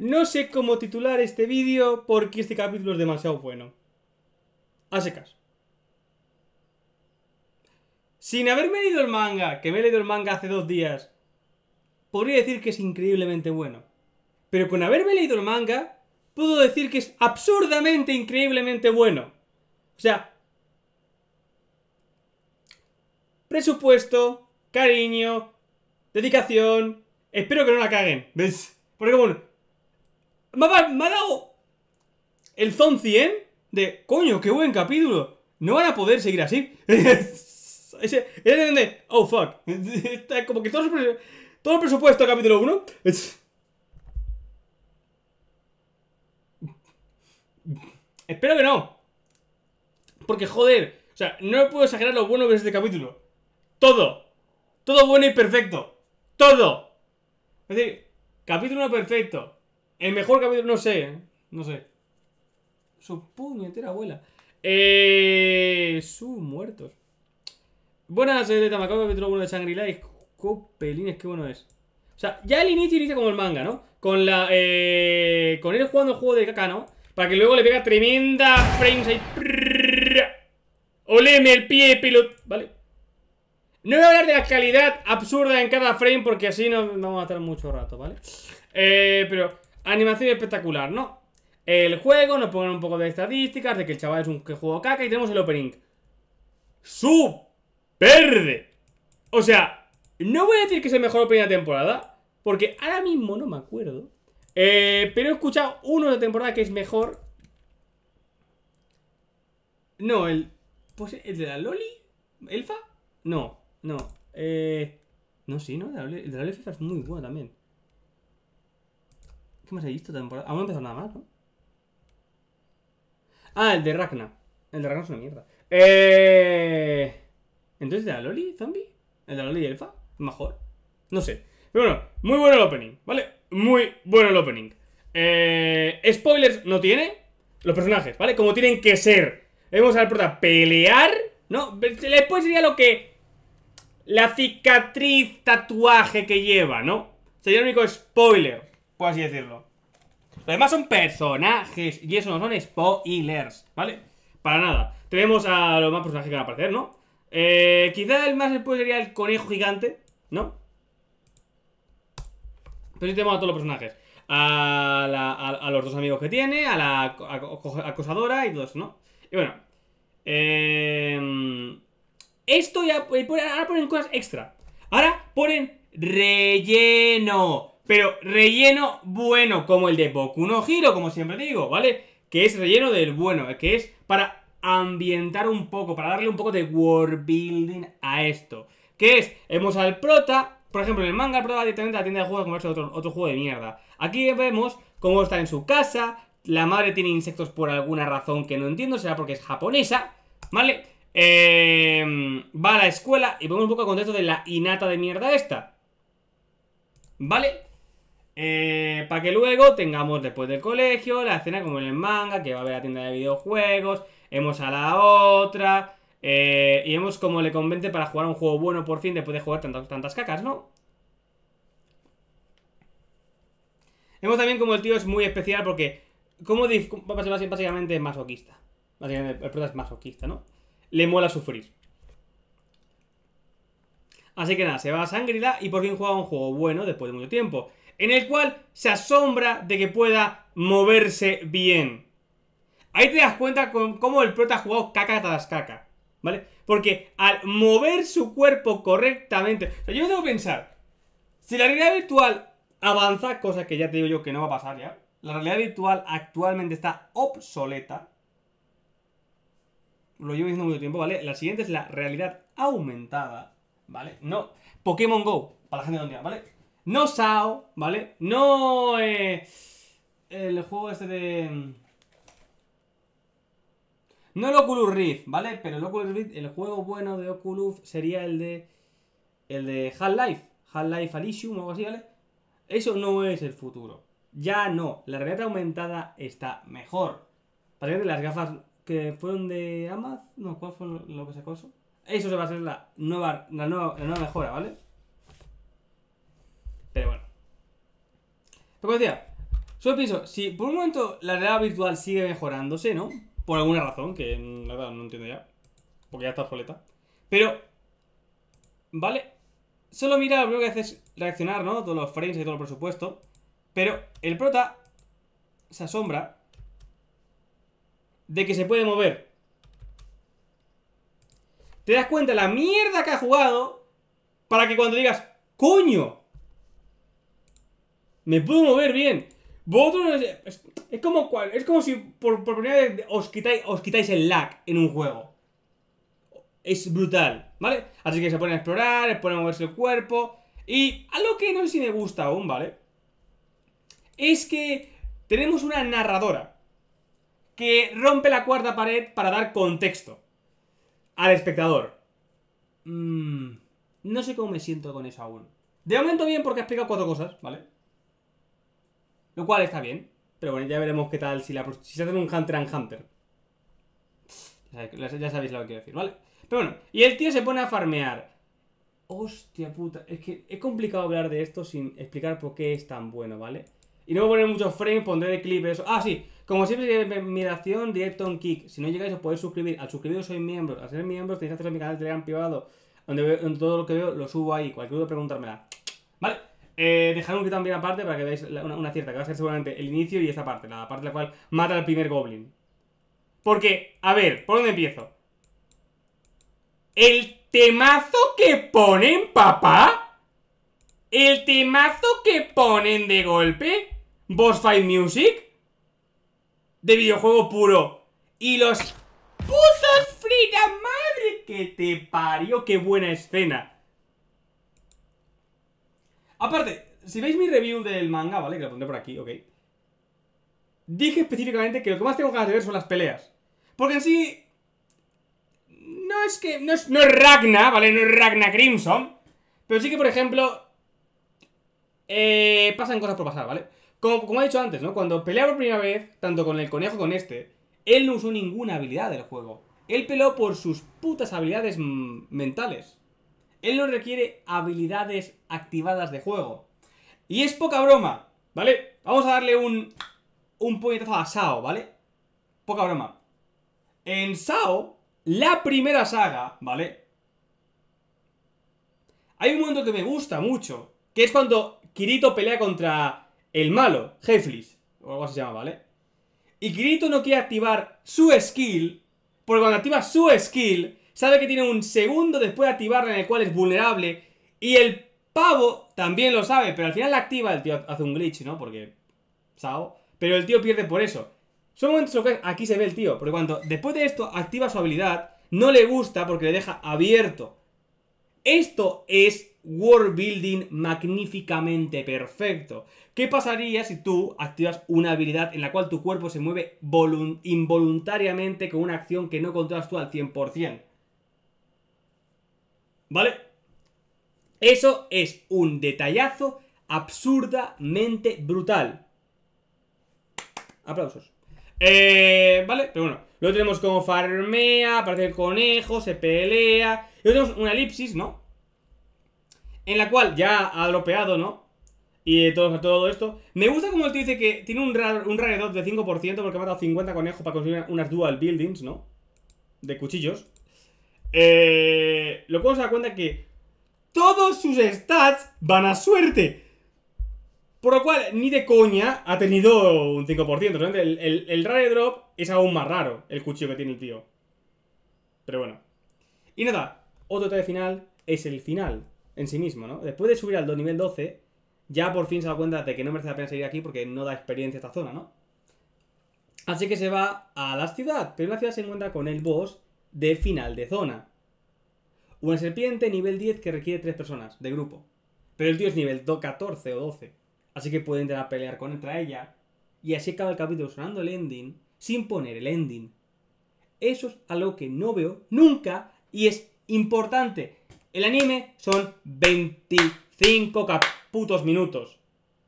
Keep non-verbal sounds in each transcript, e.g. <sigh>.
No sé cómo titular este vídeo porque este capítulo es demasiado bueno. A secas. Sin haberme leído el manga, que me he leído el manga hace dos días, podría decir que es increíblemente bueno. Pero con haberme leído el manga, puedo decir que es absurdamente increíblemente bueno. O sea... Presupuesto, cariño, dedicación... Espero que no la caguen, ¿ves? Porque bueno, me ha, dado el Zon 100 de, coño, qué buen capítulo. No van a poder seguir así. <laughs> Ese, es oh fuck. <laughs> como que todo, el, presupuesto de capítulo 1. <laughs> Espero que no. Porque joder, o sea, no puedo exagerar lo bueno que es este capítulo. Todo. Todo bueno y perfecto. Todo. Es decir, capítulo perfecto. El mejor capítulo, no sé, no sé. Su puñetera abuela. Eh, sus muertos. Buenas, noches de Tamakawa, capítulo 1 de Shangri-La. Y copelines, qué bueno es. O sea, ya el inicio inicia como el manga, ¿no? Con la. Eh, con él jugando el juego de caca, ¿no? Para que luego le pega tremenda frames ahí. Oleme el pie, pilot. Vale. No voy a hablar de la calidad absurda en cada frame porque así nos vamos a estar mucho rato, ¿vale? Eh, pero Animación espectacular, ¿no? El juego, nos ponen un poco de estadísticas, de que el chaval es un que juego caca y tenemos el opening. ¡Perde! O sea, no voy a decir que es el mejor opening de temporada, porque ahora mismo no me acuerdo. Eh, pero he escuchado uno de la temporada que es mejor. No, el... Pues, el de la Loli. ¿Elfa? No, no. Eh, no, sí, ¿no? El de la Loli es muy bueno también. ¿Qué más he visto temporada? Aún no he empezado nada más, ¿no? Ah, el de Ragna. El de Ragna es una mierda. Eh... ¿Entonces de la Loli, zombie? ¿El de la Loli elfa? ¿Mejor? No sé. Pero bueno, muy bueno el opening, ¿vale? Muy bueno el opening. Eh... Spoilers no tiene. Los personajes, ¿vale? Como tienen que ser. a al prota pelear. ¿No? Después sería lo que... La cicatriz, tatuaje que lleva, ¿no? Sería el único spoiler. Puedo así decirlo. Los demás son personajes y eso no son spoilers, ¿vale? Para nada. Tenemos a los más personajes que van a aparecer, ¿no? Eh, quizá el más después sería el conejo gigante, ¿no? Pero sí tenemos a todos los personajes. A, la, a, los dos amigos que tiene, a la acosadora y todo eso, ¿no? Y bueno. Em, esto ya... Ahora ponen cosas extra. Ahora ponen relleno. Pero relleno bueno, como el de Boku no Hiro, como siempre digo, ¿vale? Que es relleno del bueno, que es para ambientar un poco, para darle un poco de world building a esto. Que es, hemos al prota, por ejemplo, en el manga el prota directamente a la tienda de juegos comerse otro, otro juego de mierda. Aquí vemos cómo está en su casa, la madre tiene insectos por alguna razón que no entiendo, será porque es japonesa, ¿vale? Em, va a la escuela y vemos un poco el contexto de la inata de mierda esta. ¿Vale? Eh, para que luego tengamos después del colegio la escena como en el manga, que va a haber la tienda de videojuegos, hemos a la otra, eh, y hemos como le convence para jugar un juego bueno por fin después de jugar tantas cacas, ¿no? Hemos también como el tío es muy especial porque, como básicamente es masoquista, básicamente el prota es masoquista, ¿no? Le mola sufrir. Así que nada, se va a Sangrila y por fin juega un juego bueno después de mucho tiempo en el cual se asombra de que pueda moverse bien. Ahí te das cuenta con cómo el prota ha jugado caca tras caca, ¿vale? Porque al mover su cuerpo correctamente, o sea, yo me tengo que pensar, si la realidad virtual avanza, cosa que ya te digo yo que no va a pasar ya, la realidad virtual actualmente está obsoleta, lo llevo diciendo mucho tiempo, ¿vale? La siguiente es la realidad aumentada, ¿vale? No, Pokémon Go, para la gente de ¿vale? No Sao, ¿vale? No eh, el juego este de... Mm, no el Oculus Rift, ¿vale? Pero el Oculus Rift, el juego bueno de Oculus sería el de... El de Half-Life. Half-Life Alyx o algo así, ¿vale? Eso no es el futuro. Ya no. La realidad aumentada está mejor. Para que las gafas que fueron de Amazon, no, ¿cuál fue lo que se eso? Eso se va a ser la nueva, la nueva mejora, ¿vale? como decía, solo pienso, si por un momento la realidad virtual sigue mejorándose, ¿no? Por alguna razón, que la verdad no entiendo ya. Porque ya está obsoleta. Pero, ¿vale? Solo mira, lo que haces reaccionar, ¿no? Todos los frames y todo el presupuesto. Pero el prota se asombra de que se puede mover. ¿Te das cuenta de la mierda que ha jugado para que cuando digas, coño, me puedo mover bien. Vosotros es, como cual, es como si por, primera vez os quitáis, el lag en un juego. Es brutal, ¿vale? Así que se ponen a explorar, se ponen a moverse el cuerpo. Y algo que no sé si me gusta aún, ¿vale? Es que tenemos una narradora que rompe la cuarta pared para dar contexto al espectador. Mm, no sé cómo me siento con eso aún. De momento bien porque ha explicado cuatro cosas, ¿vale? Lo cual está bien. Pero bueno, ya veremos qué tal si, la, se hacen un Hunter and Hunter. Ya sabéis lo que quiero decir, ¿vale? Pero bueno, y el tío se pone a farmear. Hostia puta, es que es complicado hablar de esto sin explicar por qué es tan bueno, ¿vale? Y no voy a poner muchos frames, pondré clips, clip eso. Ah, sí, como siempre, admiración directo en kick. Si no llegáis, os podéis suscribir. Al suscribiros sois miembros. Al ser miembros tenéis acceso a mi canal de Telegram privado, donde, todo lo que veo lo subo ahí. Cualquier duda, preguntármela. ¿Vale? Eh, dejar un también aparte para que veáis una, cierta, que va a ser seguramente el inicio y esta parte, la parte en la cual mata al primer goblin. Porque, a ver, ¿por dónde empiezo? El temazo que ponen, papá. El temazo que ponen de golpe. Boss Fight Music. De videojuego puro. Y los... puzos FRIDA madre que te parió! ¡Qué buena escena! Aparte, si veis mi review del manga, ¿vale? Que lo pondré por aquí, ok. Dije específicamente que lo que más tengo ganas de ver son las peleas. Porque en sí... No es que... No es, no Ragna, ¿vale? No es Ragna Crimson. Pero sí que, por ejemplo... Eh, pasan cosas por pasar, ¿vale? Como, he dicho antes, ¿no? Cuando peleaba por primera vez, tanto con el conejo con este, él no usó ninguna habilidad del juego. Él peleó por sus putas habilidades mm, mentales él no requiere habilidades activadas de juego. Y es poca broma, ¿vale? Vamos a darle un, un puñetazo a Sao, ¿vale? Poca broma. En Sao, la primera saga, ¿vale? Hay un momento que me gusta mucho, que es cuando Kirito pelea contra el malo, Heflis, o algo así se llama, ¿vale? Y Kirito no quiere activar su skill, porque cuando activa su skill, sabe que tiene un segundo después de activarla en el cual es vulnerable. Y el pavo también lo sabe, pero al final la activa, el tío hace un glitch, ¿no? Porque... Sao. Pero el tío pierde por eso. Son momentos aquí se ve el tío, porque cuando después de esto activa su habilidad, no le gusta porque le deja abierto. Esto es world building magníficamente perfecto. ¿Qué pasaría si tú activas una habilidad en la cual tu cuerpo se mueve involuntariamente con una acción que no controlas tú al 100%? ¿Vale? Eso es un detallazo absurdamente brutal. Aplausos. Eh, vale, pero bueno. Luego tenemos como farmea, aparece el conejo, se pelea. Luego tenemos una elipsis, ¿no? En la cual ya ha dropeado, ¿no? Y todo, todo esto. Me gusta como él te dice que tiene un, de 5% porque ha matado 50 conejos para conseguir unas dual buildings, ¿no? De cuchillos. Eh, lo cual dar cuenta que todos sus stats van a suerte. Por lo cual, ni de coña ha tenido un 5%. El, el, rare drop es aún más raro, el cuchillo que tiene el tío. Pero bueno. Y nada, otro traje final es el final en sí mismo, ¿no? Después de subir al nivel 12, ya por fin se da cuenta de que no merece la pena seguir aquí porque no da experiencia esta zona, ¿no? Así que se va a la ciudad, pero en la ciudad se encuentra con el boss de final de zona. Una serpiente nivel 10 que requiere 3 personas de grupo. Pero el tío es nivel 14 o 12. Así que puede entrar a pelear contra ella. Y así acaba el capítulo sonando el ending sin poner el ending. Eso es algo que no veo nunca y es importante. El anime son 25 caputos minutos.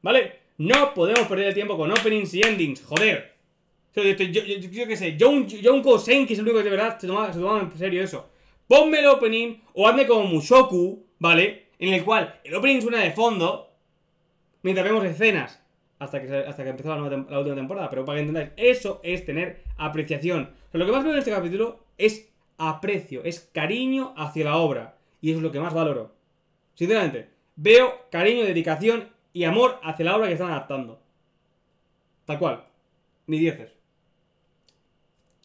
¿Vale? No podemos perder el tiempo con openings y endings, joder yo, yo, qué sé, John, John que es el único que de verdad se toma en serio eso. Ponme el opening o hazme como Mushoku, ¿vale? En el cual el opening suena de fondo mientras vemos escenas. Hasta que, hasta empezó la, última temporada, pero para que entendáis, eso es tener apreciación. lo que más veo en este capítulo es aprecio, es cariño hacia la obra. Y eso es lo que más valoro. Sinceramente, veo cariño, dedicación y amor hacia la obra que están adaptando. Tal cual. Ni dieces.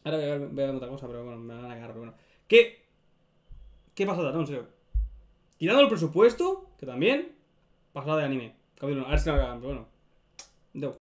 Ahora voy a, ver, otra cosa, pero bueno, me van a pero bueno. ¿Qué? ¿Qué pasó, no, en serio? el presupuesto, que también, pasada de anime. a ver si me hagan, pero bueno.